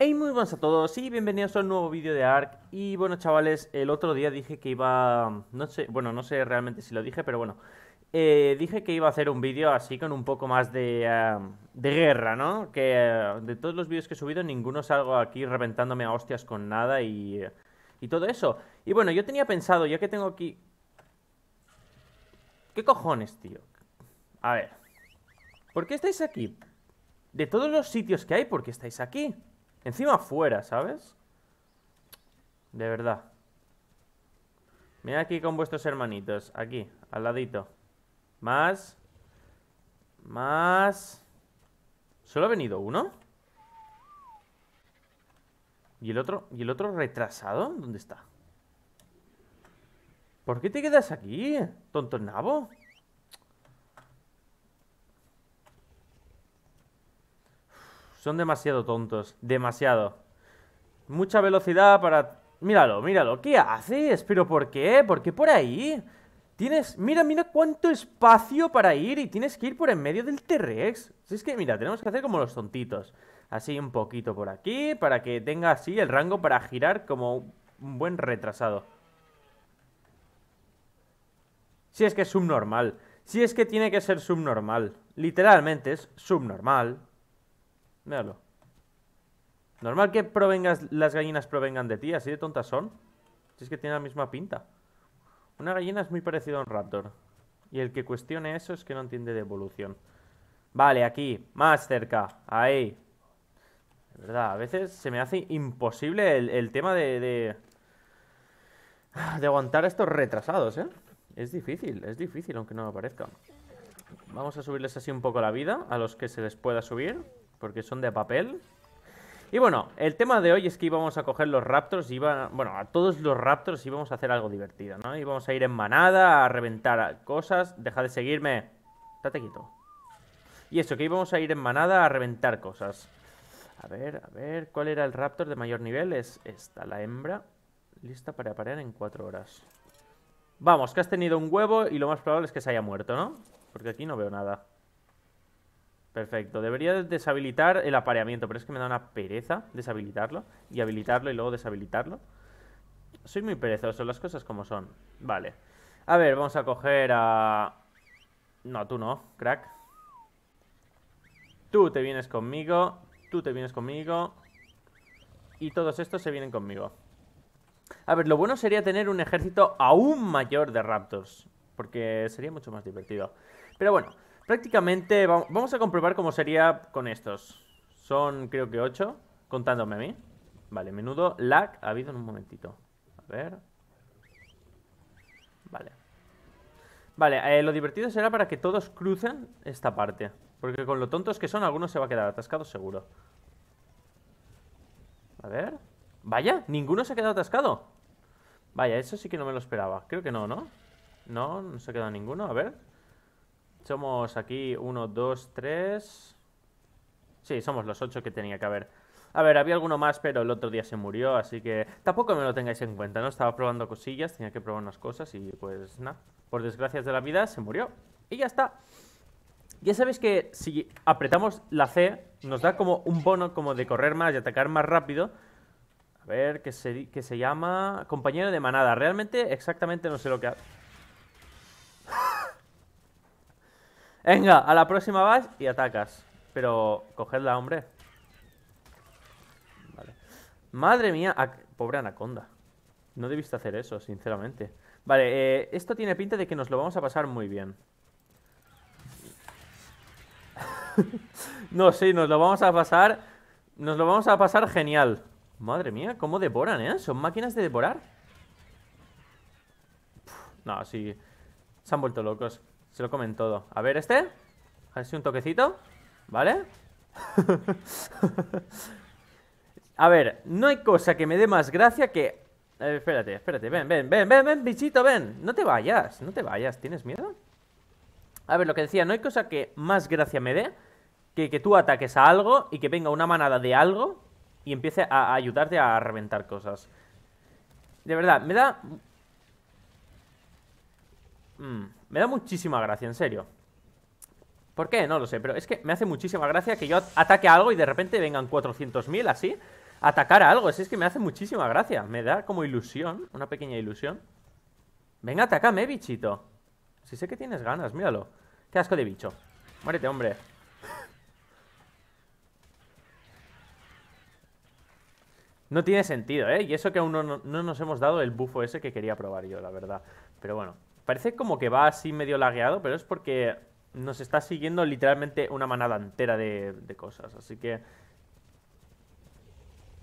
Hey, muy buenas a todos y bienvenidos a un nuevo vídeo de ARK Y bueno chavales, el otro día dije que iba... No sé, bueno, no sé realmente si lo dije, pero bueno eh, Dije que iba a hacer un vídeo así con un poco más de, de guerra, ¿no? Que eh, de todos los vídeos que he subido, ninguno salgo aquí reventándome a hostias con nada y, y todo eso Y bueno, yo tenía pensado, ya que tengo aquí... ¿Qué cojones, tío? A ver ¿Por qué estáis aquí? De todos los sitios que hay, ¿por qué estáis aquí? Encima afuera, ¿sabes? De verdad. Mira aquí con vuestros hermanitos. Aquí, al ladito. Más. Más. ¿Solo ha venido uno? ¿Y el otro? ¿Y el otro retrasado? ¿Dónde está? ¿Por qué te quedas aquí, tonto nabo? Son demasiado tontos. Demasiado. Mucha velocidad para... Míralo, míralo. ¿Qué haces? ¿Pero por qué? ¿Por qué por ahí? Tienes... Mira, mira cuánto espacio para ir y tienes que ir por en medio del T-Rex. Si es que, mira, tenemos que hacer como los tontitos. Así un poquito por aquí para que tenga así el rango para girar como un buen retrasado. Si es que es subnormal. Si es que tiene que ser subnormal. Literalmente es subnormal. Míralo. Normal que provengas, las gallinas provengan de ti, así de tontas son. Si es que tiene la misma pinta. Una gallina es muy parecida a un raptor. Y el que cuestione eso es que no entiende de evolución. Vale, aquí, más cerca, ahí. De verdad, a veces se me hace imposible el, tema de, de, aguantar estos retrasados, ¿eh? Es difícil, es difícil, aunque no me parezca. Vamos a subirles así un poco la vida, a los que se les pueda subir. Porque son de papel. Y bueno, el tema de hoy es que íbamos a coger los raptors, iba, bueno, a todos los raptors íbamos a hacer algo divertido, ¿no? Íbamos a ir en manada, a reventar cosas. Deja de seguirme. Date quito. Y eso, que íbamos a ir en manada a reventar cosas. A ver, a ver, ¿cuál era el raptor de mayor nivel? Es esta, la hembra. Lista para parar en cuatro horas. Vamos, que has tenido un huevo y lo más probable es que se haya muerto, ¿no? Porque aquí no veo nada. Perfecto. Debería deshabilitar el apareamiento, pero es que me da una pereza deshabilitarlo y habilitarlo y luego deshabilitarlo. Soy muy perezoso, las cosas como son. Vale. A ver, vamos a coger a... No, tú no, crack. Tú te vienes conmigo, tú te vienes conmigo y todos estos se vienen conmigo. A ver, lo bueno sería tener un ejército aún mayor de raptors, porque sería mucho más divertido. Pero bueno, Prácticamente vamos a comprobar cómo sería con estos. Son creo que ocho, contándome a mí. Vale, menudo lag ha habido en un momentito. A ver. Vale. Vale, eh, lo divertido será para que todos crucen esta parte. Porque con lo tontos que son, algunos se va a quedar atascado seguro. A ver. Vaya, ninguno se ha quedado atascado. Vaya, eso sí que no me lo esperaba. Creo que no, ¿no? No, no se ha quedado ninguno. A ver. Somos aquí 1, 2, 3... Sí, somos los ocho que tenía que haber. A ver, había alguno más, pero el otro día se murió, así que tampoco me lo tengáis en cuenta, ¿no? Estaba probando cosillas, tenía que probar unas cosas y pues nada. Por desgracias de la vida, se murió. Y ya está. Ya sabéis que si apretamos la C, nos da como un bono como de correr más y atacar más rápido. A ver, ¿qué se, que se llama compañero de manada. Realmente exactamente no sé lo que... Venga, a la próxima vas y atacas. Pero cogedla, hombre. Vale. Madre mía, pobre anaconda. No debiste hacer eso, sinceramente. Vale, eh, esto tiene pinta de que nos lo vamos a pasar muy bien. no, sí, nos lo vamos a pasar... Nos lo vamos a pasar genial. Madre mía, cómo devoran, ¿eh? ¿Son máquinas de devorar? no, sí. Se han vuelto locos. Se lo comen todo. A ver este. A ver un toquecito. ¿Vale? a ver, no hay cosa que me dé más gracia que... espérate, espérate. Ven, ven, ven, ven, ven, bichito, ven. No te vayas, no te vayas. ¿Tienes miedo? A ver, lo que decía, no hay cosa que más gracia me dé que, que tú ataques a algo y que venga una manada de algo y empiece a, ayudarte a reventar cosas. De verdad, me da... Mmm... Me da muchísima gracia, en serio. ¿Por qué? No lo sé, pero es que me hace muchísima gracia que yo ataque a algo y de repente vengan 400.000 así atacar a algo. es que me hace muchísima gracia. Me da como ilusión, una pequeña ilusión. Venga, atácame, bichito. Si sé que tienes ganas, míralo. Qué asco de bicho. Muérete, hombre. No tiene sentido, ¿eh? Y eso que aún no nos hemos dado el bufo ese que quería probar yo, la verdad. Pero bueno. Parece como que va así medio lagueado, pero es porque nos está siguiendo literalmente una manada entera de, cosas. Así que...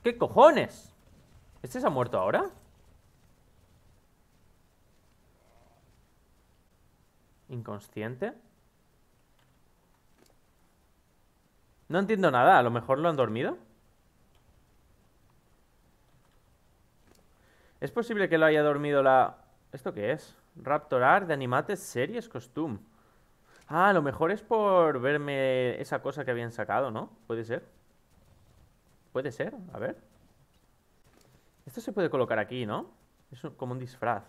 ¿Qué cojones? ¿Este se ha muerto ahora? ¿Inconsciente? No entiendo nada, a lo mejor lo han dormido ¿Es posible que lo haya dormido la... ¿Esto qué es? Raptor Art de Animates Series Costume. Ah, lo mejor es por verme esa cosa que habían sacado, ¿no? Puede ser. Puede ser, a ver. Esto se puede colocar aquí, ¿no? Es como un disfraz.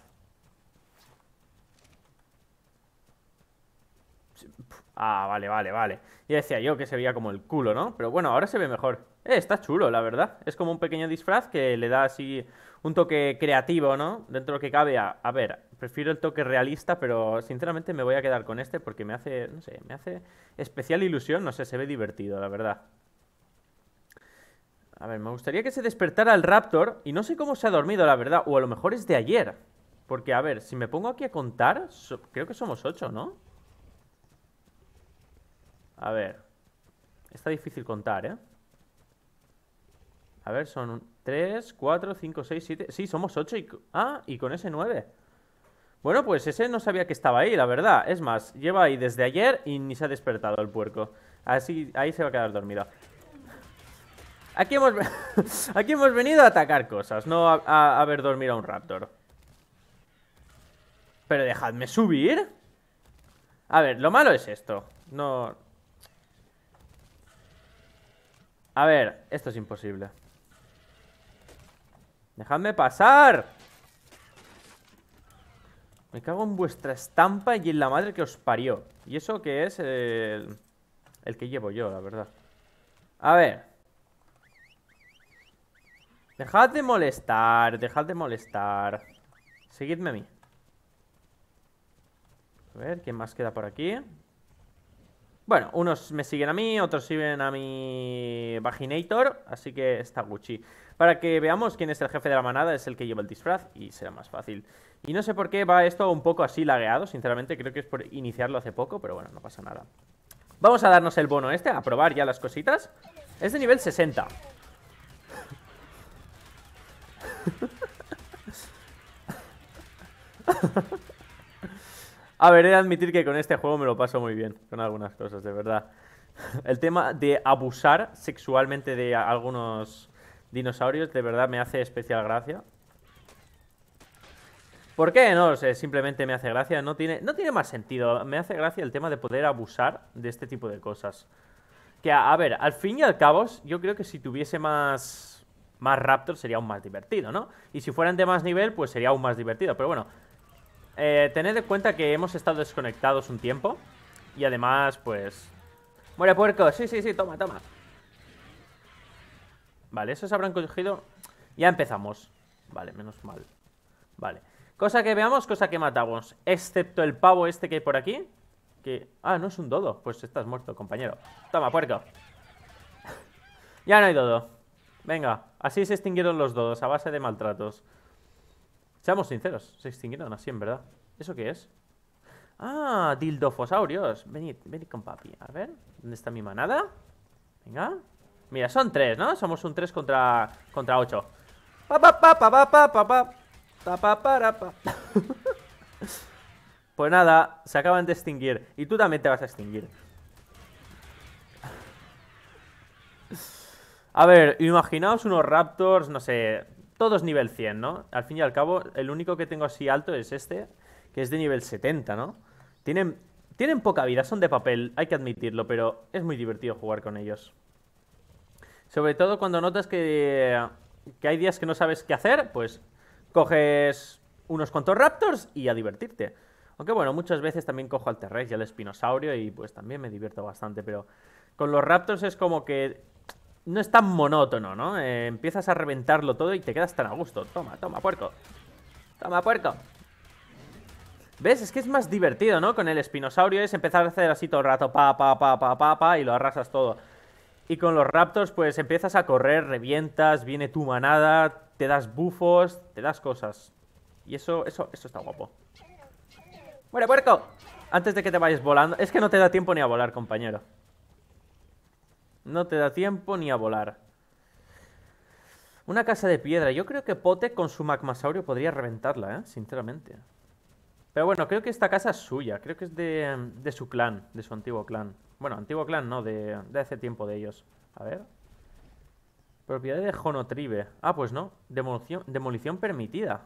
Ah, vale, vale, vale. Ya decía yo que se veía como el culo, ¿no? Pero bueno, ahora se ve mejor. Eh, está chulo, la verdad. Es como un pequeño disfraz que le da así un toque creativo, ¿no? Dentro de lo que cabe. A, a, ver, prefiero el toque realista, pero sinceramente me voy a quedar con este porque me hace, no sé, me hace especial ilusión. No sé, se ve divertido, la verdad. A ver, me gustaría que se despertara el Raptor y no sé cómo se ha dormido, la verdad. O a lo mejor es de ayer. Porque, a ver, si me pongo aquí a contar, creo que somos ocho, ¿no? A ver. Está difícil contar, ¿eh? A ver, son 3, 4, 5, 6, 7... Sí, somos 8 y... Ah, y con ese 9. Bueno, pues ese no sabía que estaba ahí, la verdad. Es más, lleva ahí desde ayer y ni se ha despertado el puerco. Así, ahí se va a quedar dormido. Aquí hemos, aquí hemos venido a atacar cosas, no a, haber a ver dormir a un raptor. Pero dejadme subir. A ver, lo malo es esto. No... A ver, esto es imposible. Dejadme pasar Me cago en vuestra estampa y en la madre que os parió Y eso que es el, el que llevo yo, la verdad A ver Dejad de molestar, dejad de molestar Seguidme a mí A ver, ¿quién más queda por aquí? Bueno, unos me siguen a mí, otros siguen a mi vaginator, así que está Gucci. Para que veamos quién es el jefe de la manada, es el que lleva el disfraz y será más fácil. Y no sé por qué va esto un poco así lagueado, sinceramente, creo que es por iniciarlo hace poco, pero bueno, no pasa nada. Vamos a darnos el bono este, a probar ya las cositas. Es de nivel 60. A ver, he de admitir que con este juego me lo paso muy bien, con algunas cosas, de verdad. El tema de abusar sexualmente de algunos dinosaurios, de verdad me hace especial gracia. ¿Por qué? No lo sé, simplemente me hace gracia, no tiene, no tiene más sentido. Me hace gracia el tema de poder abusar de este tipo de cosas. Que, a, ver, al fin y al cabo, yo creo que si tuviese más, más Raptor sería aún más divertido, ¿no? Y si fueran de más nivel, pues sería aún más divertido. Pero bueno, eh, tened en cuenta que hemos estado desconectados un tiempo. Y además, pues... ¡Muere puerco! Sí, sí, sí, toma, toma. Vale, esos habrán cogido... Ya empezamos. Vale, menos mal. Vale. Cosa que veamos, cosa que matamos. Excepto el pavo este que hay por aquí. Que... Ah, no es un dodo. Pues estás muerto, compañero. Toma, puerco. ya no hay dodo. Venga, así se extinguieron los dodos, a base de maltratos. Seamos sinceros, se extinguieron así en verdad. ¿Eso qué es? Ah, dildofosaurios. Venid, venid con papi. A ver, ¿dónde está mi manada? Venga. Mira, son tres, ¿no? Somos un 3 contra, contra 8. Pa, pa, pa, pa, pa, pa, pa, Pues nada, se acaban de extinguir. Y tú también te vas a extinguir. A ver, imaginaos unos raptors, no sé, todos nivel 100, ¿no? Al fin y al cabo, el único que tengo así alto es este, que es de nivel 70, ¿no? Tienen, poca vida, son de papel, hay que admitirlo, pero es muy divertido jugar con ellos. Sobre todo cuando notas que, que hay días que no sabes qué hacer, pues coges unos cuantos raptors y a divertirte. Aunque bueno, muchas veces también cojo al t y al espinosaurio y pues también me divierto bastante, pero con los raptors es como que no es tan monótono, ¿no? Eh, empiezas a reventarlo todo y te quedas tan a gusto. Toma, toma, puerco. Toma, puerco. ¿Ves? Es que es más divertido, ¿no? Con el espinosaurio es empezar a hacer así todo el rato, pa, pa, pa, pa, pa, pa, y lo arrasas todo. Y con los raptors, pues empiezas a correr, revientas, viene tu manada, te das bufos, te das cosas. Y eso, eso, eso está guapo. Bueno puerco! Antes de que te vayas volando. Es que no te da tiempo ni a volar, compañero. No te da tiempo ni a volar. Una casa de piedra. Yo creo que Pote con su magmasaurio podría reventarla, ¿eh? Sinceramente. Pero bueno, creo que esta casa es suya. Creo que es de, de su clan, de su antiguo clan. Bueno, antiguo clan no, de, de hace tiempo de ellos. A ver. Propiedad de Jonotribe. Ah, pues no. Demolición, demolición permitida.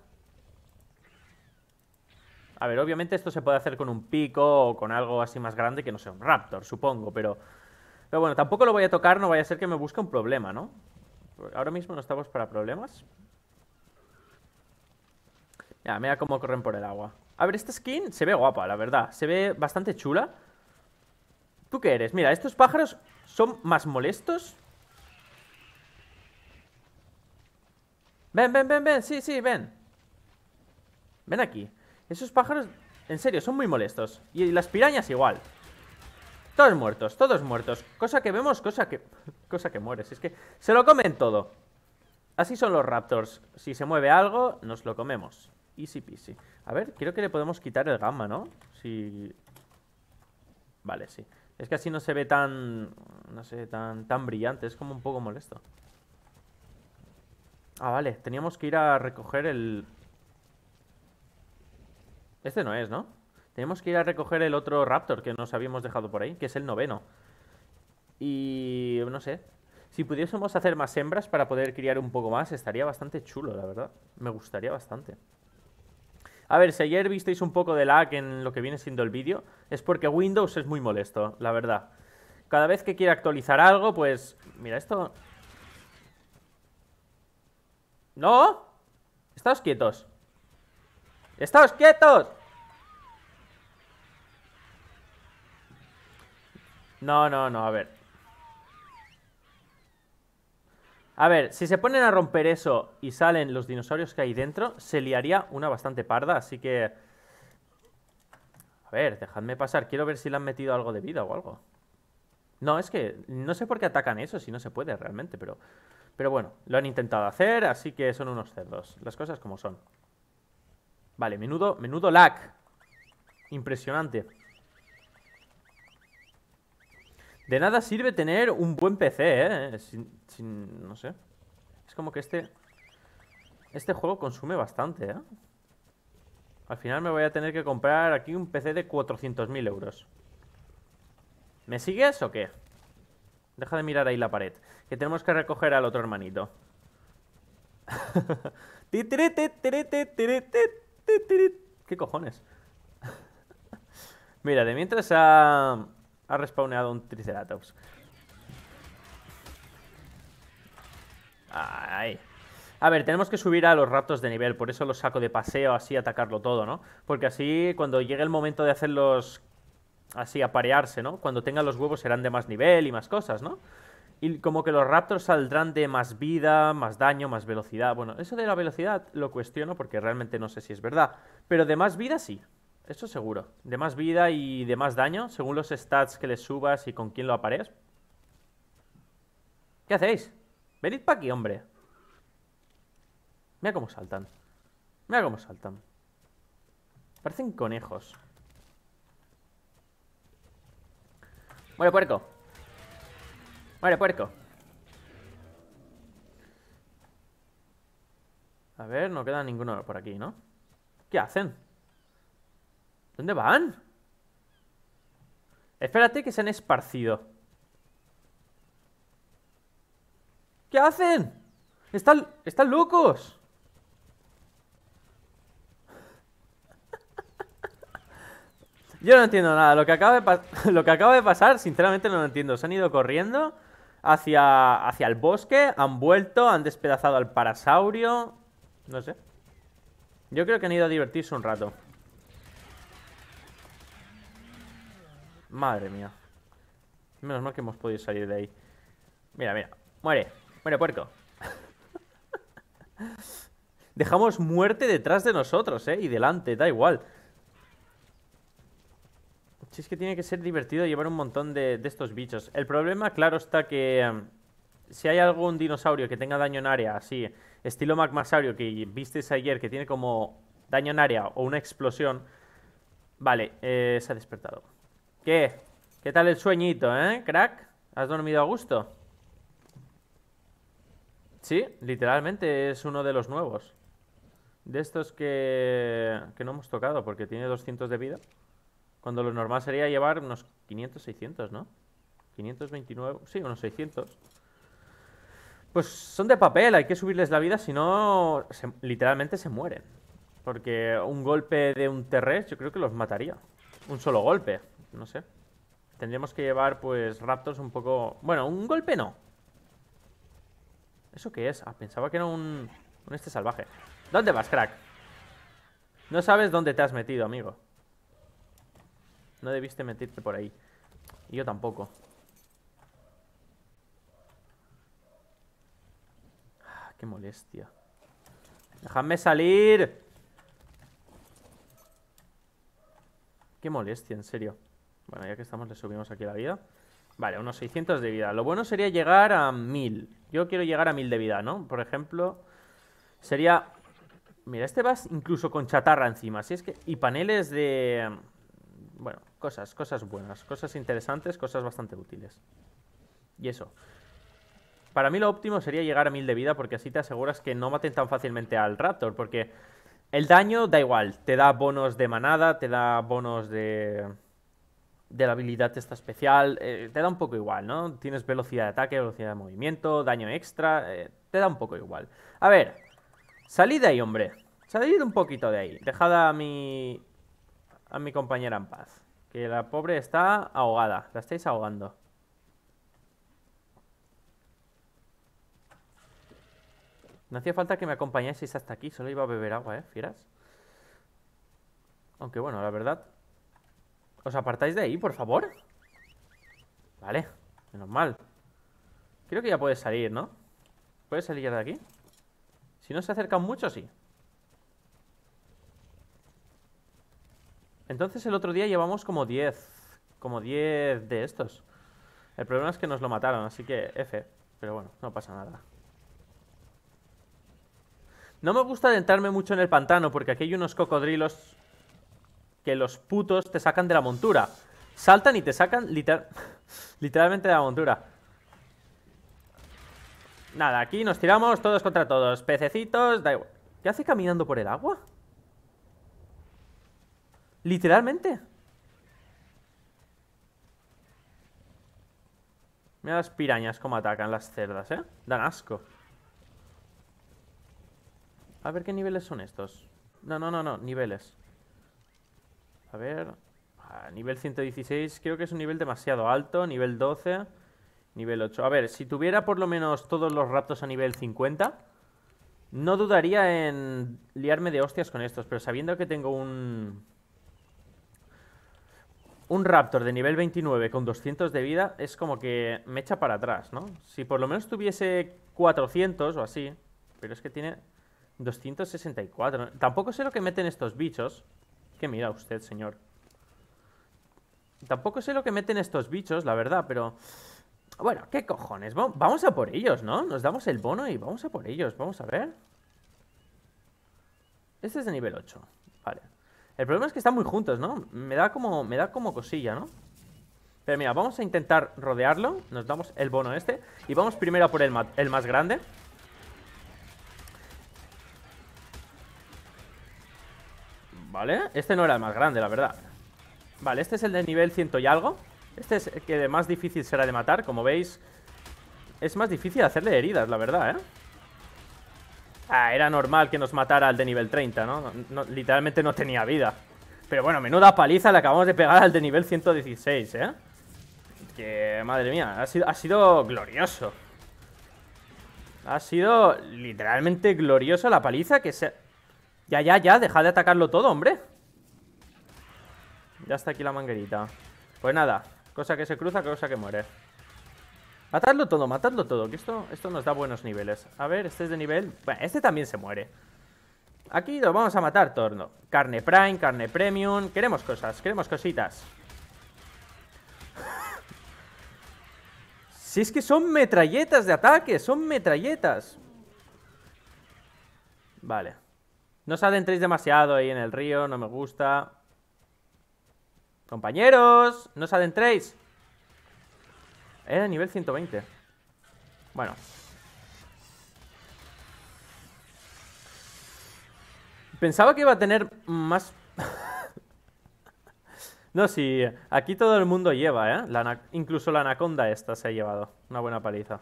A ver, obviamente esto se puede hacer con un pico o con algo así más grande que no sea un raptor, supongo, pero... Pero bueno, tampoco lo voy a tocar, no vaya a ser que me busque un problema, ¿no? Ahora mismo no estamos para problemas. Ya, mira cómo corren por el agua. A ver, esta skin se ve guapa, la verdad. Se ve bastante chula. ¿Tú qué eres? Mira, estos pájaros son más molestos. Ven, ven, ven, ven. Sí, sí, ven. Ven aquí. Esos pájaros, en serio, son muy molestos. Y las pirañas igual. Todos muertos, todos muertos. Cosa que vemos, cosa que... Cosa que mueres. Es que se lo comen todo. Así son los raptors. Si se mueve algo, nos lo comemos. Easy peasy. A ver, creo que le podemos quitar el gamma, ¿no? Si... Vale, sí. Es que así no se ve tan... No sé, tan, tan brillante. Es como un poco molesto. Ah, vale. Teníamos que ir a recoger el... Este no es, ¿no? Tenemos que ir a recoger el otro Raptor que nos habíamos dejado por ahí, que es el noveno. Y no sé. Si pudiésemos hacer más hembras para poder criar un poco más, estaría bastante chulo, la verdad. Me gustaría bastante. A ver, si ayer visteis un poco de lag en lo que viene siendo el vídeo, es porque Windows es muy molesto, la verdad. Cada vez que quiere actualizar algo, pues... Mira, esto... ¡No! ¡Estáos quietos! ¡Estáos quietos! No, no, no, a ver. A ver, si se ponen a romper eso y salen los dinosaurios que hay dentro, se liaría una bastante parda, así que... A ver, dejadme pasar, quiero ver si le han metido algo de vida o algo. No, es que no sé por qué atacan eso, si no se puede realmente, pero... Pero bueno, lo han intentado hacer, así que son unos cerdos. Las cosas como son. Vale, menudo, menudo lag. Impresionante. De nada sirve tener un buen PC, ¿eh? Sin, sin, no sé. Es como que este... Este juego consume bastante, ¿eh? Al final me voy a tener que comprar aquí un PC de 400.000 euros. ¿Me sigues o qué? Deja de mirar ahí la pared. Que tenemos que recoger al otro hermanito. ¿Qué cojones? Mira, de mientras a... Ha respawneado un Triceratops. Ay. A ver, tenemos que subir a los raptos de nivel, por eso los saco de paseo, así atacarlo todo, ¿no? Porque así, cuando llegue el momento de hacerlos así, aparearse, ¿no? Cuando tengan los huevos serán de más nivel y más cosas, ¿no? Y como que los raptors saldrán de más vida, más daño, más velocidad. Bueno, eso de la velocidad lo cuestiono porque realmente no sé si es verdad. Pero de más vida sí. Eso seguro. De más vida y de más daño, según los stats que le subas y con quién lo apareas. ¿Qué hacéis? Venid pa' aquí, hombre. Mira cómo saltan. Mira cómo saltan. Parecen conejos. Muere, puerco. Muere, puerco. A ver, no queda ninguno por aquí, ¿no? ¿Qué hacen? ¿Dónde van? Espérate que se han esparcido. ¿Qué hacen? Están, están locos. Yo no entiendo nada. Lo que, acaba de lo que acaba de pasar, sinceramente no lo entiendo. Se han ido corriendo hacia, hacia el bosque, han vuelto, han despedazado al parasaurio. No sé. Yo creo que han ido a divertirse un rato. Madre mía. Menos mal que hemos podido salir de ahí. Mira, mira. Muere. Muere, puerco. Dejamos muerte detrás de nosotros, ¿eh? Y delante, da igual. Si es que tiene que ser divertido llevar un montón de, estos bichos. El problema, claro, está que... Em, si hay algún dinosaurio que tenga daño en área, así, estilo magmasaurio que visteis ayer, que tiene como daño en área o una explosión... Vale, eh, se ha despertado. ¿Qué? ¿Qué tal el sueñito, eh, crack? ¿Has dormido a gusto? Sí, literalmente es uno de los nuevos. De estos que, que no hemos tocado porque tiene 200 de vida. Cuando lo normal sería llevar unos 500, 600, ¿no? 529, sí, unos 600. Pues son de papel, hay que subirles la vida, si no, literalmente se mueren. Porque un golpe de un terrestre yo creo que los mataría. Un solo golpe. No sé. Tendríamos que llevar, pues, raptors un poco... Bueno, un golpe no. ¿Eso qué es? Ah, pensaba que era un... un este salvaje. ¿Dónde vas, crack? No sabes dónde te has metido, amigo. No debiste meterte por ahí. Y yo tampoco. Ah, qué molestia. ¡Dejadme salir! Qué molestia, en serio. Bueno, ya que estamos, le subimos aquí la vida. Vale, unos 600 de vida. Lo bueno sería llegar a 1000. Yo quiero llegar a 1000 de vida, ¿no? Por ejemplo, sería... Mira, este vas incluso con chatarra encima. Así es que... Y paneles de... Bueno, cosas, cosas buenas. Cosas interesantes, cosas bastante útiles. Y eso. Para mí lo óptimo sería llegar a 1000 de vida porque así te aseguras que no maten tan fácilmente al Raptor. Porque el daño da igual. Te da bonos de manada, te da bonos de de la habilidad esta especial, eh, te da un poco igual, ¿no? Tienes velocidad de ataque, velocidad de movimiento, daño extra, eh, te da un poco igual. A ver, salid de ahí, hombre. Salid un poquito de ahí. Dejad a mi, a mi compañera en paz. Que la pobre está ahogada, la estáis ahogando. No hacía falta que me acompañaseis hasta aquí, solo iba a beber agua, ¿eh? Fieras. Aunque bueno, la verdad, ¿Os apartáis de ahí, por favor? Vale, menos mal Creo que ya puedes salir, ¿no? ¿Puedes salir ya de aquí? Si no se acercan mucho, sí Entonces el otro día llevamos como 10 Como 10 de estos El problema es que nos lo mataron, así que F Pero bueno, no pasa nada No me gusta adentrarme mucho en el pantano Porque aquí hay unos cocodrilos que los putos te sacan de la montura. Saltan y te sacan literal, literalmente de la montura. Nada, aquí nos tiramos todos contra todos. Pececitos, da igual. ¿Qué hace caminando por el agua? Literalmente. Mira las pirañas como atacan las cerdas, ¿eh? Dan asco. A ver qué niveles son estos. No, no, no, no, niveles. A ver... A nivel 116 creo que es un nivel demasiado alto. Nivel 12. Nivel 8. A ver, si tuviera por lo menos todos los raptos a nivel 50... No dudaría en liarme de hostias con estos, pero sabiendo que tengo un... Un Raptor de nivel 29 con 200 de vida es como que me echa para atrás, ¿no? Si por lo menos tuviese 400 o así, pero es que tiene 264. Tampoco sé lo que meten estos bichos que mira usted, señor. Tampoco sé lo que meten estos bichos, la verdad, pero... Bueno, ¿qué cojones? Vamos a por ellos, ¿no? Nos damos el bono y vamos a por ellos. Vamos a ver. Este es de nivel 8. Vale. El problema es que están muy juntos, ¿no? Me da como, me da como cosilla, ¿no? Pero mira, vamos a intentar rodearlo. Nos damos el bono este. Y vamos primero por el, el más grande. Vale, este no era el más grande, la verdad Vale, este es el de nivel ciento y algo Este es el que más difícil será de matar Como veis Es más difícil hacerle heridas, la verdad, ¿eh? Ah, era normal que nos matara al de nivel 30, ¿no? literalmente no tenía vida Pero bueno, menuda paliza le acabamos de pegar al de nivel 116, ¿eh? Que, madre mía, ha sido, ha sido glorioso Ha sido literalmente glorioso la paliza que se... Ya, ya, ya, deja de atacarlo todo, hombre Ya está aquí la manguerita Pues nada, cosa que se cruza, cosa que muere Matadlo todo, matadlo todo Que esto, esto nos da buenos niveles A ver, este es de nivel... Bueno, este también se muere Aquí lo vamos a matar torno Carne Prime, carne Premium Queremos cosas, queremos cositas Si es que son metralletas de ataque Son metralletas Vale no os adentréis demasiado ahí en el río, no me gusta. Compañeros, no os adentréis. Era nivel 120. Bueno. Pensaba que iba a tener más... no, sí, aquí todo el mundo lleva, ¿eh? incluso la anaconda esta se ha llevado. Una buena paliza.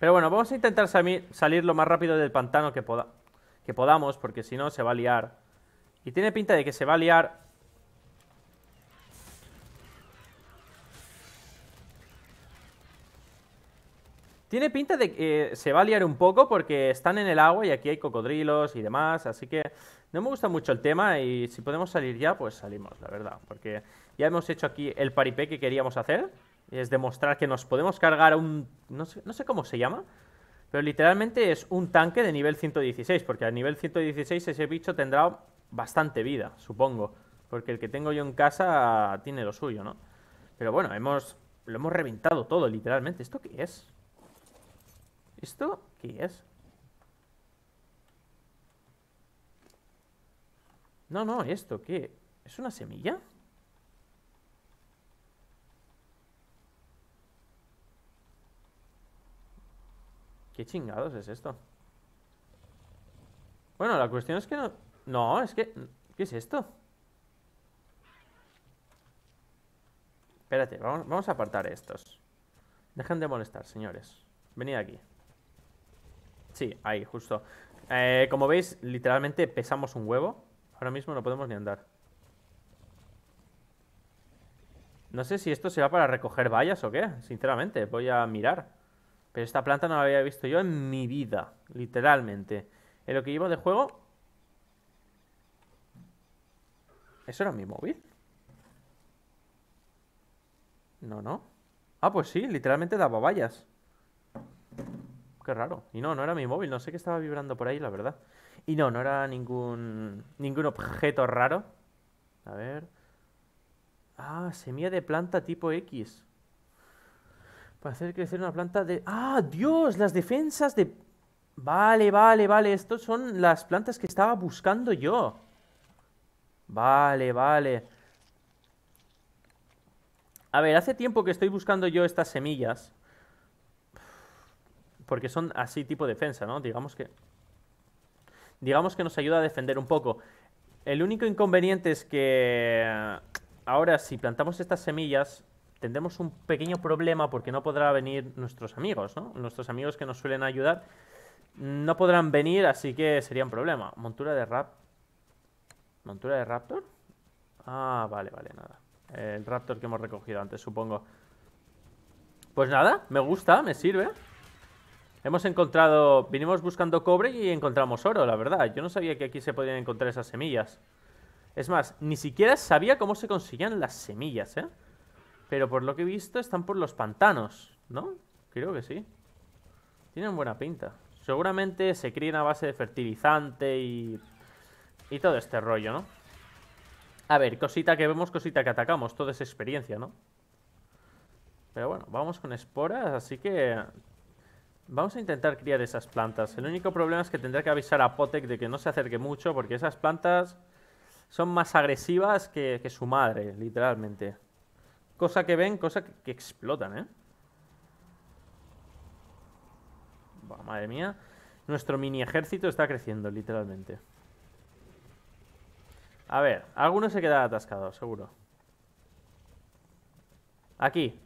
Pero bueno, vamos a intentar salir lo más rápido del pantano que pueda que podamos, porque si no se va a liar. Y tiene pinta de que se va a liar. Tiene pinta de que eh, se va a liar un poco porque están en el agua y aquí hay cocodrilos y demás, así que no me gusta mucho el tema y si podemos salir ya, pues salimos, la verdad, porque ya hemos hecho aquí el paripé que queríamos hacer, es demostrar que nos podemos cargar un... no sé, no sé cómo se llama, pero literalmente es un tanque de nivel 116, porque a nivel 116 ese bicho tendrá bastante vida, supongo. Porque el que tengo yo en casa tiene lo suyo, ¿no? Pero bueno, hemos lo hemos reventado todo, literalmente. ¿Esto qué es? ¿Esto qué es? No, no, ¿esto qué? ¿Es una semilla? ¿Qué chingados es esto? Bueno, la cuestión es que no... No, es que... ¿Qué es esto? Espérate, vamos, a apartar estos. Dejen de molestar, señores. Venid aquí. Sí, ahí, justo. Eh, como veis, literalmente pesamos un huevo. Ahora mismo no podemos ni andar. No sé si esto se va para recoger vallas o qué, sinceramente. Voy a mirar. Pero esta planta no la había visto yo en mi vida, literalmente. En lo que llevo de juego... ¿Eso era mi móvil? No, no. Ah, pues sí, literalmente daba vallas. Qué raro. Y no, no era mi móvil, no sé qué estaba vibrando por ahí, la verdad. Y no, no era ningún, ningún objeto raro. A ver. Ah, semilla de planta tipo X. Para hacer crecer una planta de... ¡Ah, Dios! Las defensas de... Vale, vale, vale. Estos son las plantas que estaba buscando yo. Vale, vale. A ver, hace tiempo que estoy buscando yo estas semillas. Porque son así tipo defensa, ¿no? Digamos que... Digamos que nos ayuda a defender un poco. El único inconveniente es que... Ahora, si plantamos estas semillas, tendremos un pequeño problema porque no podrá venir nuestros amigos, ¿no? Nuestros amigos que nos suelen ayudar no podrán venir, así que sería un problema. Montura de rap... ¿Montura de raptor? Ah, vale, vale, nada. El raptor que hemos recogido antes, supongo. Pues nada, me gusta, me sirve. Hemos encontrado... Vinimos buscando cobre y encontramos oro, la verdad. Yo no sabía que aquí se podían encontrar esas semillas. Es más, ni siquiera sabía cómo se conseguían las semillas, ¿eh? Pero por lo que he visto están por los pantanos, ¿no? Creo que sí. Tienen buena pinta. Seguramente se crían a base de fertilizante y... Y todo este rollo, ¿no? A ver, cosita que vemos, cosita que atacamos. Todo es experiencia, ¿no? Pero bueno, vamos con esporas, así que... Vamos a intentar criar esas plantas. El único problema es que tendré que avisar a Potec de que no se acerque mucho, porque esas plantas son más agresivas que su madre, literalmente. Cosa que ven, cosa que, explotan, ¿eh? madre mía. Nuestro mini ejército está creciendo, literalmente. A ver, alguno se queda atascado, seguro. Aquí.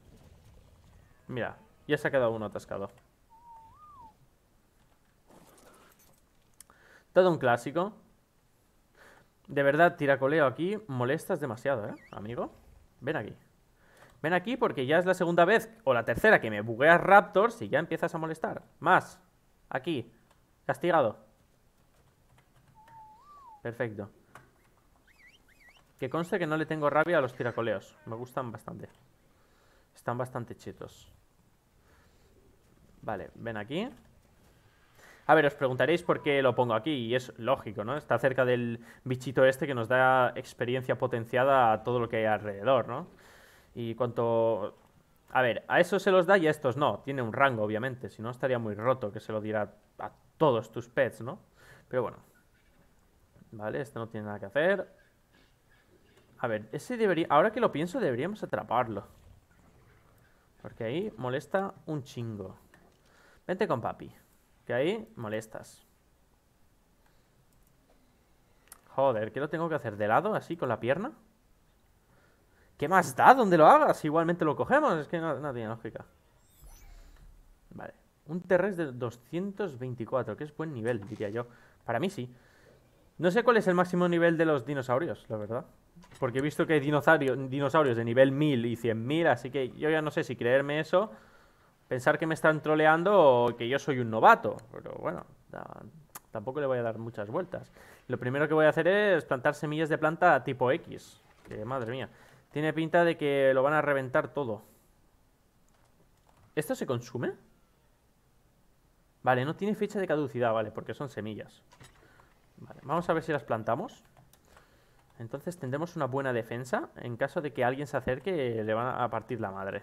Mira, ya se ha quedado uno atascado. Todo un clásico. De verdad, tiracoleo aquí molestas demasiado, ¿eh, amigo? Ven aquí. Ven aquí porque ya es la segunda vez o la tercera que me bugueas Raptors y ya empiezas a molestar. Más. Aquí. Castigado. Perfecto. Que conste que no le tengo rabia a los tiracoleos. Me gustan bastante. Están bastante chetos. Vale, ven aquí. A ver, os preguntaréis por qué lo pongo aquí, y es lógico, ¿no? Está cerca del bichito este que nos da experiencia potenciada a todo lo que hay alrededor, ¿no? Y cuanto... A ver, a esos se los da y a estos no. Tiene un rango, obviamente. Si no, estaría muy roto que se lo diera a todos tus pets, ¿no? Pero bueno. Vale, este no tiene nada que hacer. A ver, ese debería... Ahora que lo pienso, deberíamos atraparlo. Porque ahí molesta un chingo. Vente con papi. Que ahí molestas. Joder, ¿qué lo tengo que hacer? ¿De lado? ¿Así? ¿Con la pierna? ¿Qué más da donde lo hagas? Igualmente lo cogemos. Es que no, tiene lógica. Vale. Un terrestre de 224, que es buen nivel, diría yo. Para mí sí. No sé cuál es el máximo nivel de los dinosaurios, la verdad. Porque he visto que hay dinosaurios de nivel 1000 y 100.000, así que yo ya no sé si creerme eso, pensar que me están troleando o que yo soy un novato. Pero bueno, tampoco le voy a dar muchas vueltas. Lo primero que voy a hacer es plantar semillas de planta tipo X. Que madre mía. Tiene pinta de que lo van a reventar todo. ¿Esto se consume? Vale, no tiene fecha de caducidad, vale, porque son semillas. Vale, vamos a ver si las plantamos. Entonces tendremos una buena defensa. En caso de que alguien se acerque, le van a partir la madre.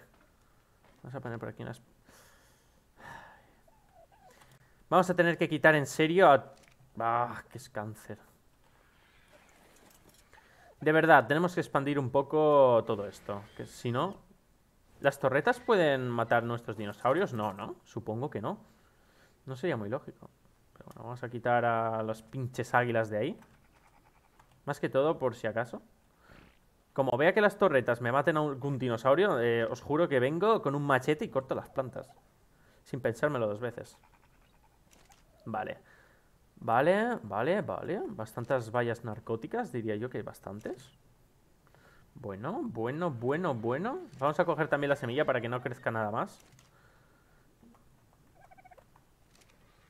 Vamos a poner por aquí unas... Vamos a tener que quitar en serio a... ¡Ah, ¡Qué es cáncer! De verdad, tenemos que expandir un poco todo esto. Que si no... ¿Las torretas pueden matar nuestros dinosaurios? No, ¿no? Supongo que no. No sería muy lógico. Pero bueno, vamos a quitar a los pinches águilas de ahí. Más que todo, por si acaso. Como vea que las torretas me maten a algún dinosaurio, eh, os juro que vengo con un machete y corto las plantas. Sin pensármelo dos veces. Vale. Vale, vale, vale. Bastantes vallas narcóticas, diría yo que hay bastantes. Bueno, bueno, bueno, bueno. Vamos a coger también la semilla para que no crezca nada más.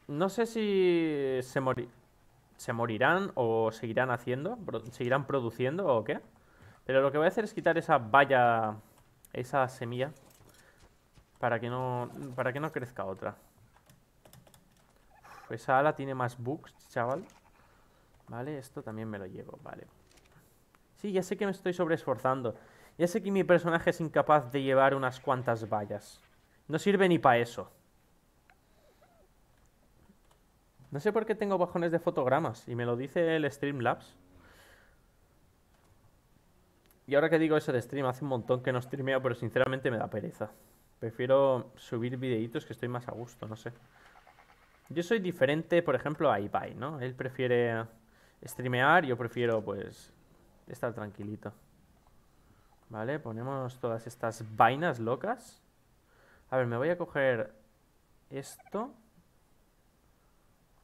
No sé si se, morirán o seguirán haciendo, seguirán produciendo o qué. Pero lo que voy a hacer es quitar esa valla, esa semilla, para que no, para que no crezca otra. Pues esa ala tiene más bugs, chaval. Vale, esto también me lo llevo, vale. Sí, ya sé que me estoy sobresforzando Ya sé que mi personaje es incapaz de llevar unas cuantas vallas. No sirve ni para eso. No sé por qué tengo bajones de fotogramas. Y me lo dice el Streamlabs. Y ahora que digo eso de stream, hace un montón que no streameo, pero sinceramente me da pereza. Prefiero subir videitos que estoy más a gusto, no sé. Yo soy diferente, por ejemplo, a Ibai, ¿no? Él prefiere streamear, yo prefiero, pues, estar tranquilito. Vale, ponemos todas estas vainas locas. A ver, me voy a coger esto.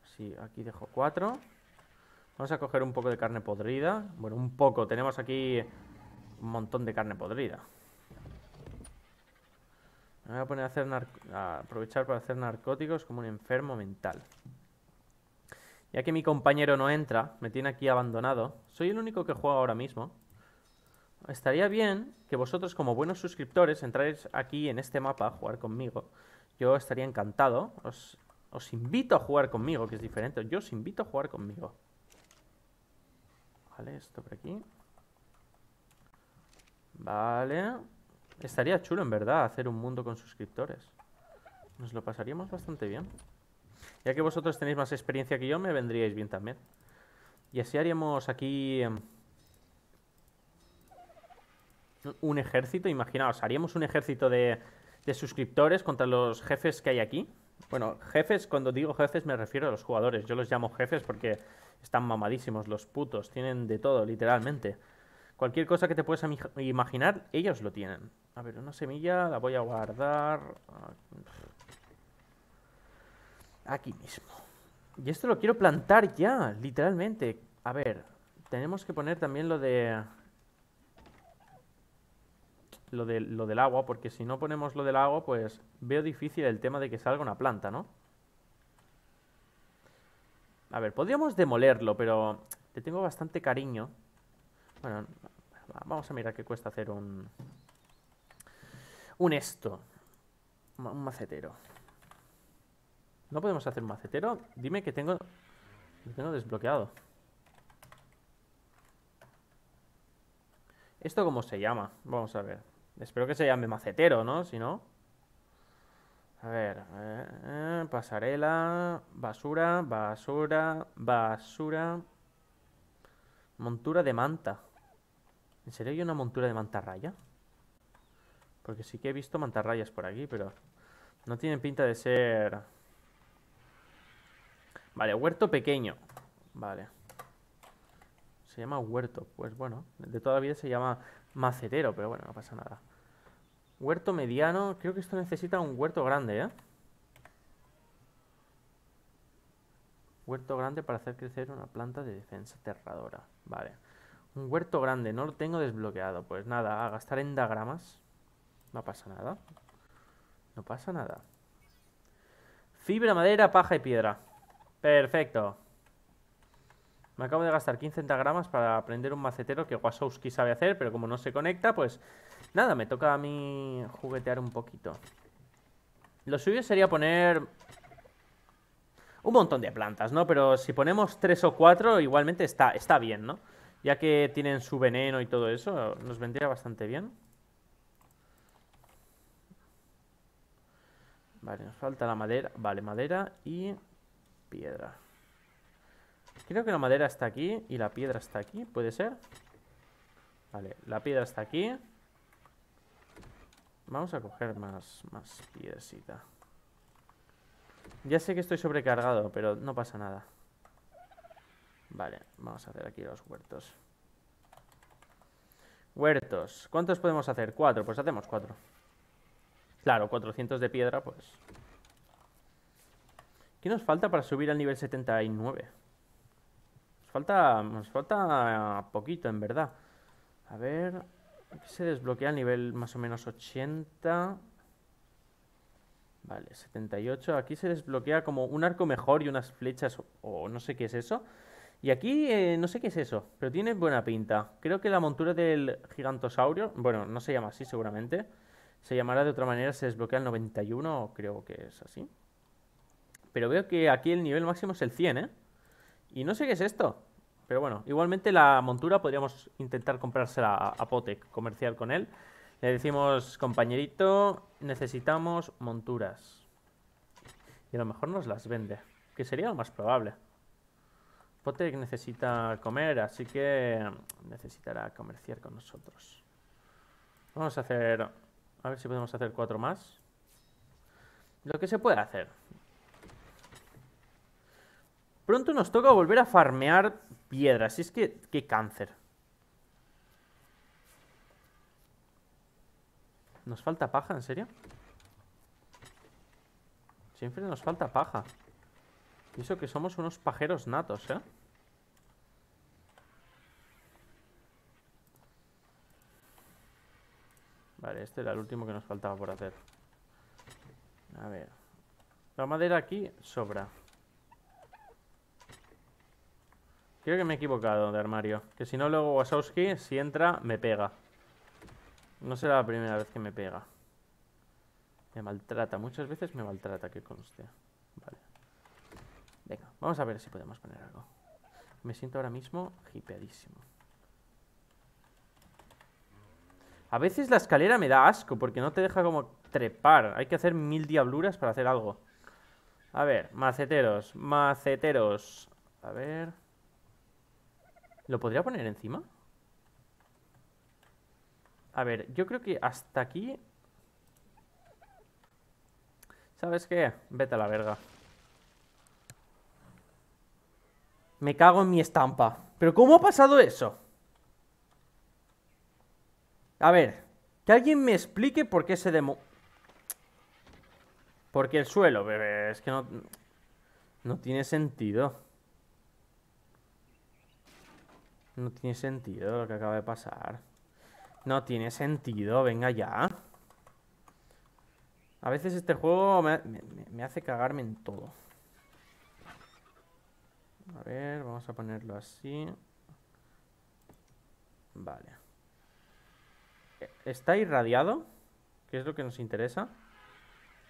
Sí, aquí dejo cuatro. Vamos a coger un poco de carne podrida. Bueno, un poco. Tenemos aquí un montón de carne podrida. Me voy a poner a, hacer aprovechar para hacer narcóticos como un enfermo mental. Ya que mi compañero no entra, me tiene aquí abandonado. Soy el único que juega ahora mismo. Estaría bien que vosotros, como buenos suscriptores, entráis aquí en este mapa a jugar conmigo. Yo estaría encantado. Os, os invito a jugar conmigo, que es diferente. Yo os invito a jugar conmigo. Vale, esto por aquí. Vale. Estaría chulo, en verdad, hacer un mundo con suscriptores. Nos lo pasaríamos bastante bien. Ya que vosotros tenéis más experiencia que yo, me vendríais bien también. Y así haríamos aquí... Em, un ejército, imaginaos, haríamos un ejército de, de suscriptores contra los jefes que hay aquí. Bueno, jefes, cuando digo jefes me refiero a los jugadores. Yo los llamo jefes porque están mamadísimos los putos. Tienen de todo, literalmente. Cualquier cosa que te puedas imaginar, ellos lo tienen. A ver, una semilla la voy a guardar... Ah, aquí mismo. Y esto lo quiero plantar ya, literalmente. A ver, tenemos que poner también lo de... Lo, del agua, porque si no ponemos lo del agua, pues veo difícil el tema de que salga una planta, ¿no? A ver, podríamos demolerlo, pero te tengo bastante cariño. Bueno, vamos a mirar qué cuesta hacer un... Un esto. Un macetero. ¿No podemos hacer un macetero? Dime que tengo... tengo desbloqueado. ¿Esto cómo se llama? Vamos a ver. Espero que se llame macetero, ¿no? Si no... A ver, eh, eh, pasarela, basura, basura, basura. Montura de manta. ¿En serio hay una montura de mantarraya? Porque sí que he visto mantarrayas por aquí, pero no tienen pinta de ser... Vale, huerto pequeño. Vale. Se llama huerto. Pues bueno, de toda vida se llama macetero, pero bueno, no pasa nada. Huerto mediano. Creo que esto necesita un huerto grande, ¿eh? Huerto grande para hacer crecer una planta de defensa aterradora. Vale. Un huerto grande, no lo tengo desbloqueado. Pues nada, a gastar endagramas. No pasa nada. No pasa nada. Fibra, madera, paja y piedra. Perfecto. Me acabo de gastar 15 endagramas para aprender un macetero que Wasowski sabe hacer, pero como no se conecta, pues nada, me toca a mí juguetear un poquito. Lo suyo sería poner un montón de plantas, ¿no? Pero si ponemos tres o cuatro, igualmente está, está bien, ¿no? Ya que tienen su veneno y todo eso, nos vendría bastante bien. Vale, nos falta la madera. Vale, madera y piedra. Creo que la madera está aquí y la piedra está aquí, ¿puede ser? Vale, la piedra está aquí. Vamos a coger más, más Ya sé que estoy sobrecargado, pero no pasa nada. Vale, vamos a hacer aquí los huertos. Huertos. ¿Cuántos podemos hacer? Cuatro, pues hacemos cuatro. Claro, 400 de piedra, pues... ¿Qué nos falta para subir al nivel 79? Nos falta, nos falta poquito, en verdad. A ver... Aquí se desbloquea el nivel más o menos 80... Vale, 78. Aquí se desbloquea como un arco mejor y unas flechas o no sé qué es eso. Y aquí eh, no sé qué es eso, pero tiene buena pinta. Creo que la montura del gigantosaurio, bueno, no se llama así seguramente. Se llamará de otra manera, se desbloquea el 91, creo que es así. Pero veo que aquí el nivel máximo es el 100, ¿eh? Y no sé qué es esto. Pero bueno, igualmente la montura podríamos intentar comprársela a, a Potec, comercial con él. Le decimos, compañerito, necesitamos monturas. Y a lo mejor nos las vende, que sería lo más probable. Potek necesita comer, así que necesitará comerciar con nosotros. Vamos a hacer... A ver si podemos hacer cuatro más. Lo que se puede hacer. Pronto nos toca volver a farmear piedras. Y es que... ¡Qué cáncer! ¿Nos falta paja, en serio? Siempre nos falta paja eso que somos unos pajeros natos, ¿eh? Vale, este era el último que nos faltaba por hacer. A ver. La madera aquí sobra. Creo que me he equivocado de armario. Que si no, luego Wasowski, si entra, me pega. No será la primera vez que me pega. Me maltrata. Muchas veces me maltrata, que conste. Vale. Venga, vamos a ver si podemos poner algo. Me siento ahora mismo hipeadísimo. A veces la escalera me da asco porque no te deja como trepar. Hay que hacer mil diabluras para hacer algo. A ver, maceteros, maceteros. A ver. ¿Lo podría poner encima? A ver, yo creo que hasta aquí... ¿Sabes qué? Vete a la verga. Me cago en mi estampa. ¿Pero cómo ha pasado eso? A ver, que alguien me explique por qué se demo... Porque el suelo, bebé, es que no... No tiene sentido. No tiene sentido lo que acaba de pasar. No tiene sentido, venga ya. A veces este juego me hace cagarme en todo. A ver, vamos a ponerlo así. Vale. ¿Está irradiado? ¿Qué es lo que nos interesa?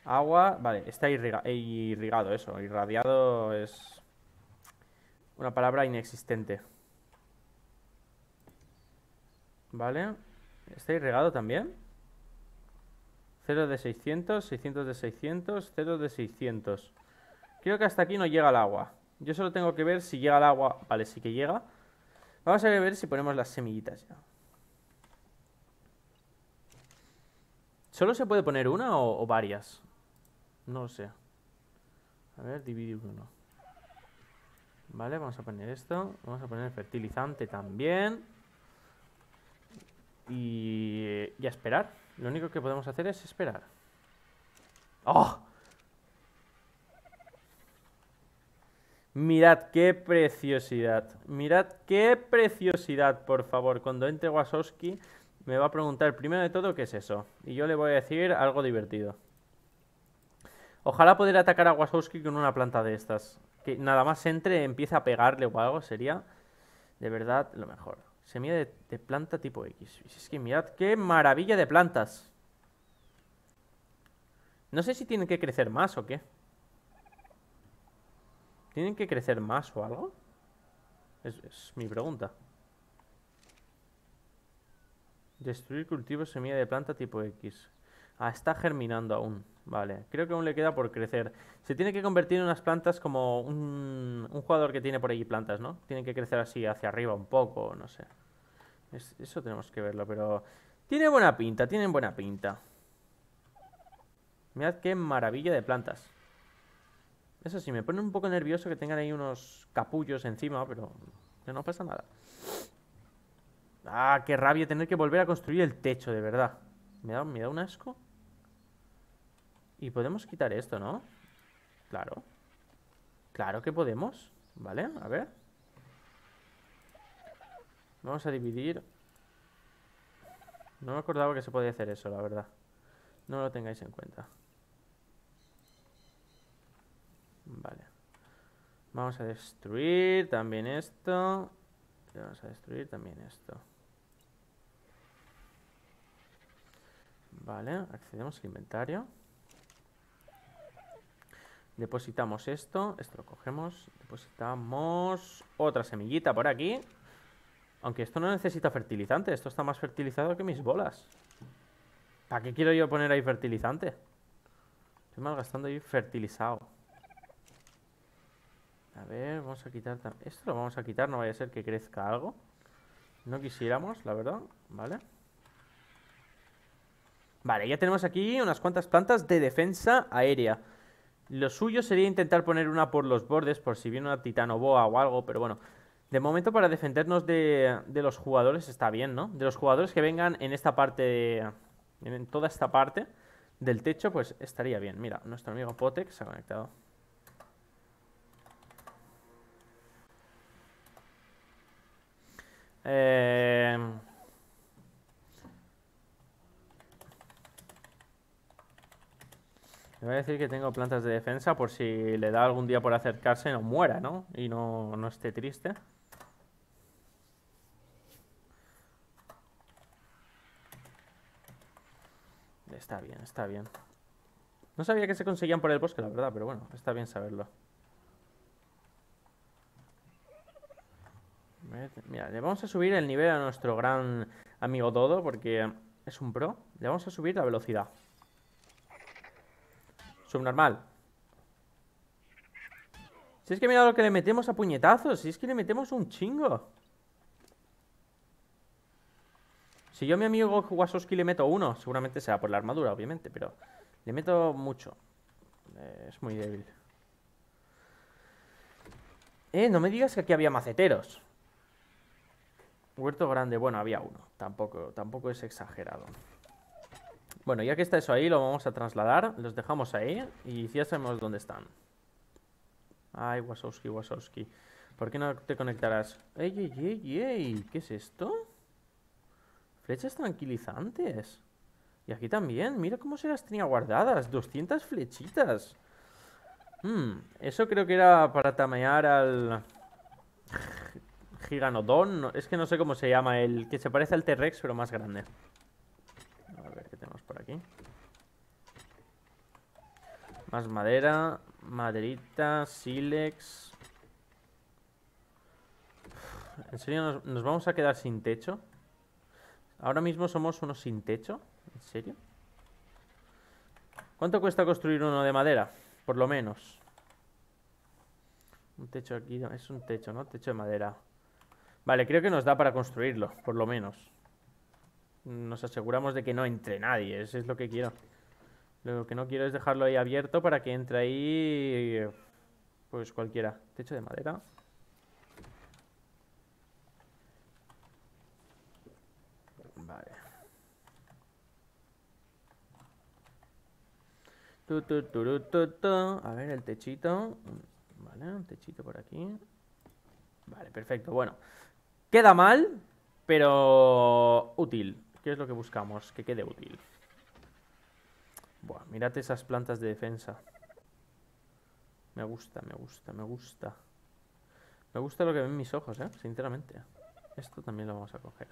Agua, vale, está irrigado eso. Irradiado es una palabra inexistente. Vale. ¿Está irrigado también? 0 de 600, 600 de 600, 0 de 600. Creo que hasta aquí no llega el agua. Yo solo tengo que ver si llega el agua. Vale, sí que llega. Vamos a ver si ponemos las semillitas ya. ¿Solo se puede poner una o, varias? No lo sé. A ver, dividir uno. Vale, vamos a poner esto. Vamos a poner fertilizante también. Y, y a esperar. Lo único que podemos hacer es esperar. ¡Oh! Mirad qué preciosidad. Mirad qué preciosidad, por favor. Cuando entre Wasowski me va a preguntar primero de todo qué es eso. Y yo le voy a decir algo divertido. Ojalá poder atacar a Wasowski con una planta de estas. Que nada más entre, empieza a pegarle o algo. Sería de verdad lo mejor. Semilla de, de planta tipo X. Es que mirad qué maravilla de plantas. No sé si tienen que crecer más o qué. ¿Tienen que crecer más o algo? Es, mi pregunta. Destruir cultivos semilla de planta tipo X. Ah, está germinando aún. Vale, creo que aún le queda por crecer. Se tiene que convertir en unas plantas como un, jugador que tiene por allí plantas, ¿no? Tienen que crecer así hacia arriba un poco, no sé. eso tenemos que verlo, pero... Tiene buena pinta, tienen buena pinta. Mirad qué maravilla de plantas. Eso sí, me pone un poco nervioso que tengan ahí unos capullos encima, pero no pasa nada. Ah, qué rabia tener que volver a construir el techo, de verdad. Me da, me da un asco. Y podemos quitar esto, ¿no? Claro. Claro que podemos. Vale, a ver. Vamos a dividir. No me acordaba que se podía hacer eso, la verdad. No lo tengáis en cuenta. Vale. Vamos a destruir también esto. vamos a destruir también esto. Vale, accedemos al inventario. Depositamos esto, esto lo cogemos. Depositamos otra semillita por aquí. Aunque esto no necesita fertilizante, esto está más fertilizado que mis bolas. ¿Para qué quiero yo poner ahí fertilizante? Estoy malgastando ahí fertilizado. A ver, vamos a quitar Esto lo vamos a quitar, no vaya a ser que crezca algo. No quisiéramos, la verdad, ¿vale? Vale, ya tenemos aquí unas cuantas plantas de defensa aérea. Lo suyo sería intentar poner una por los bordes, por si viene una titanoboa o algo, pero bueno. De momento para defendernos de, los jugadores está bien, ¿no? De los jugadores que vengan en esta parte, en toda esta parte del techo, pues estaría bien. Mira, nuestro amigo Potex se ha conectado. Eh... Le voy a decir que tengo plantas de defensa por si le da algún día por acercarse, no muera, ¿no? Y no esté triste. Está bien, está bien. No sabía que se conseguían por el bosque, la verdad, pero bueno, está bien saberlo. mira, le vamos a subir el nivel a nuestro gran amigo Dodo, porque es un pro. Le vamos a subir la velocidad. Subnormal. Si es que mira lo que le metemos a puñetazos, si es que le metemos un chingo. Si yo a mi amigo Wasowski le meto uno, seguramente sea por la armadura, obviamente, pero le meto mucho. Eh, es muy débil. Eh, no me digas que aquí había maceteros. Huerto grande, bueno, había uno. Tampoco, tampoco es exagerado. Bueno, ya que está eso ahí, lo vamos a trasladar. Los dejamos ahí y ya sabemos dónde están. Ay, Wasowski, Wasowski. ¿Por qué no te conectarás? ¡Ey, ey, ey, ey! ¿Qué es esto? Flechas tranquilizantes. Y aquí también. Mira cómo se las tenía guardadas. 200 flechitas. Hmm, eso creo que era para tamear al... Giganodon. es que no sé cómo se llama el que se parece al T-Rex, pero más grande. A ver qué tenemos por aquí. Más madera, maderita, sílex. ¿En serio nos, vamos a quedar sin techo? Ahora mismo somos unos sin techo. ¿En serio? ¿Cuánto cuesta construir uno de madera? Por lo menos. Un techo aquí, es un techo, ¿no? Techo de madera. Vale, creo que nos da para construirlo, por lo menos. Nos aseguramos de que no entre nadie, eso es lo que quiero. Lo que no quiero es dejarlo ahí abierto para que entre ahí... Pues cualquiera. Techo de madera. Vale. A ver, el techito. Vale, un techito por aquí. Vale, perfecto. Bueno, Queda mal, pero útil. ¿Qué es lo que buscamos? Que quede útil. Buah, mirad esas plantas de defensa. Me gusta, me gusta, me gusta. Me gusta lo que ven mis ojos, ¿eh? Sinceramente. Esto también lo vamos a coger.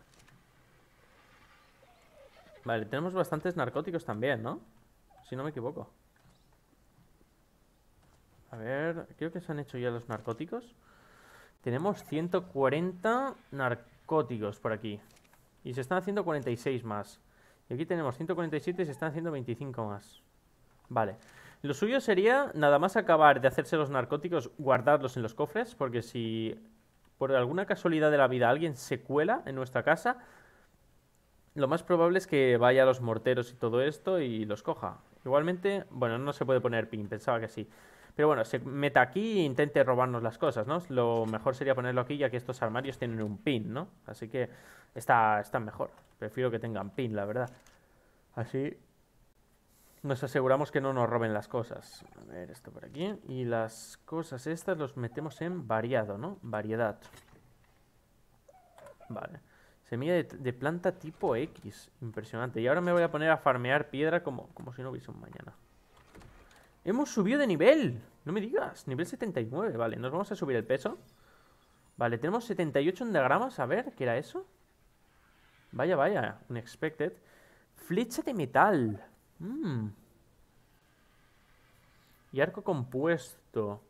Vale, tenemos bastantes narcóticos también, ¿no? Si no me equivoco. A ver, creo que se han hecho ya los narcóticos. Tenemos 140 narcóticos por aquí. Y se están haciendo 46 más. Y aquí tenemos 147 y se están haciendo 25 más. Vale. Lo suyo sería nada más acabar de hacerse los narcóticos, guardarlos en los cofres, porque si por alguna casualidad de la vida alguien se cuela en nuestra casa, lo más probable es que vaya a los morteros y todo esto y los coja. Igualmente, bueno, no se puede poner pin, pensaba que sí. Pero bueno, se meta aquí e intente robarnos las cosas, ¿no? Lo mejor sería ponerlo aquí, ya que estos armarios tienen un pin, ¿no? Así que está, está mejor. Prefiero que tengan pin, la verdad. Así nos aseguramos que no nos roben las cosas. A ver, esto por aquí. Y las cosas estas los metemos en variado, ¿no? Variedad. Vale. Semilla de, planta tipo X. Impresionante. Y ahora me voy a poner a farmear piedra como, como si no hubiese un mañana. Hemos subido de nivel. No me digas. Nivel 79. Vale, nos vamos a subir el peso. Vale, tenemos 78 endagramas. A ver, ¿qué era eso? Vaya, vaya. Unexpected. Flecha de metal. Mm. Y arco compuesto.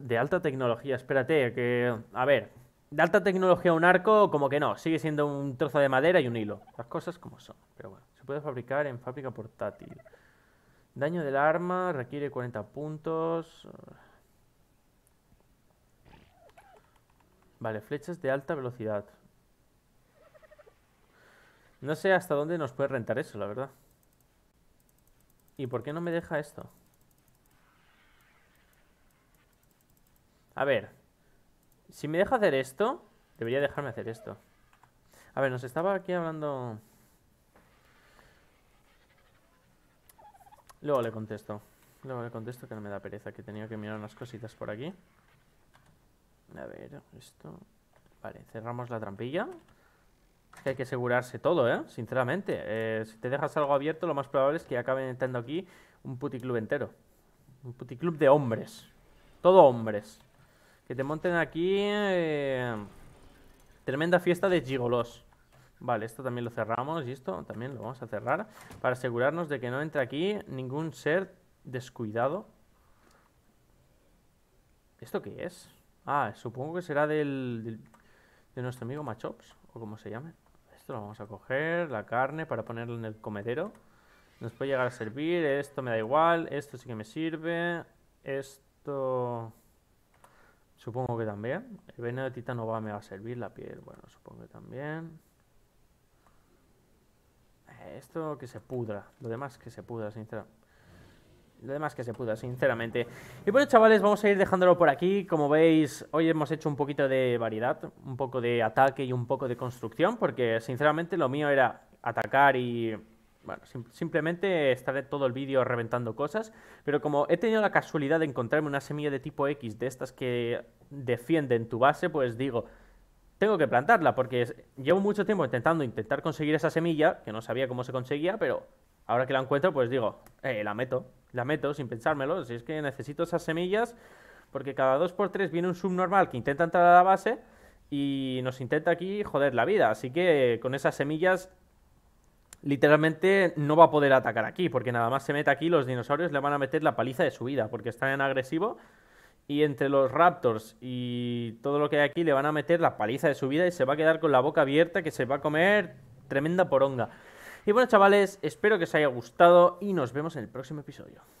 de alta tecnología. Espérate, que... A ver. De alta tecnología un arco, como que no. Sigue siendo un trozo de madera y un hilo. Las cosas como son. Pero bueno. Se puede fabricar en fábrica portátil. Daño del arma, requiere 40 puntos. Vale, flechas de alta velocidad. No sé hasta dónde nos puede rentar eso, la verdad. ¿Y por qué no me deja esto? A ver. Si me deja hacer esto, debería dejarme hacer esto. A ver, nos estaba aquí hablando... Luego le contesto. Luego le contesto que no me da pereza, que tenía que mirar unas cositas por aquí. A ver, esto... Vale, cerramos la trampilla. Que hay que asegurarse todo, ¿eh? Sinceramente. Eh, si te dejas algo abierto, lo más probable es que acaben entrando aquí un puticlub entero. Un puticlub de hombres. Todo hombres. Que te monten aquí... Eh, tremenda fiesta de gigolos. Vale, esto también lo cerramos y esto también lo vamos a cerrar para asegurarnos de que no entre aquí ningún ser descuidado. ¿Esto qué es? Ah, supongo que será del, de nuestro amigo Machops, o como se llame. Esto lo vamos a coger, la carne, para ponerlo en el comedero. Nos puede llegar a servir, esto me da igual, esto sí que me sirve, esto... Supongo que también. El veneno de titano va, me va a servir la piel. Bueno, supongo que también. Esto que se pudra. Lo demás que se pudra, sinceramente. Lo demás que se pudra, sinceramente. Y bueno, chavales, vamos a ir dejándolo por aquí. Como veis, hoy hemos hecho un poquito de variedad. Un poco de ataque y un poco de construcción. Porque, sinceramente, lo mío era atacar y... Bueno, simplemente estaré todo el vídeo reventando cosas. Pero como he tenido la casualidad de encontrarme una semilla de tipo X de estas que defienden tu base, pues digo tengo que plantarla, porque llevo mucho tiempo intentando intentar conseguir esa semilla, que no sabía cómo se conseguía, pero ahora que la encuentro, pues digo, eh, la meto, la meto sin pensármelo, si es que necesito esas semillas, porque cada 2 por 3 viene un subnormal que intenta entrar a la base y nos intenta aquí joder la vida, así que con esas semillas literalmente no va a poder atacar aquí, porque nada más se mete aquí, los dinosaurios le van a meter la paliza de su vida, porque están en agresivo y entre los Raptors y todo lo que hay aquí le van a meter la paliza de su vida y se va a quedar con la boca abierta que se va a comer tremenda poronga. Y bueno, chavales, espero que os haya gustado y nos vemos en el próximo episodio.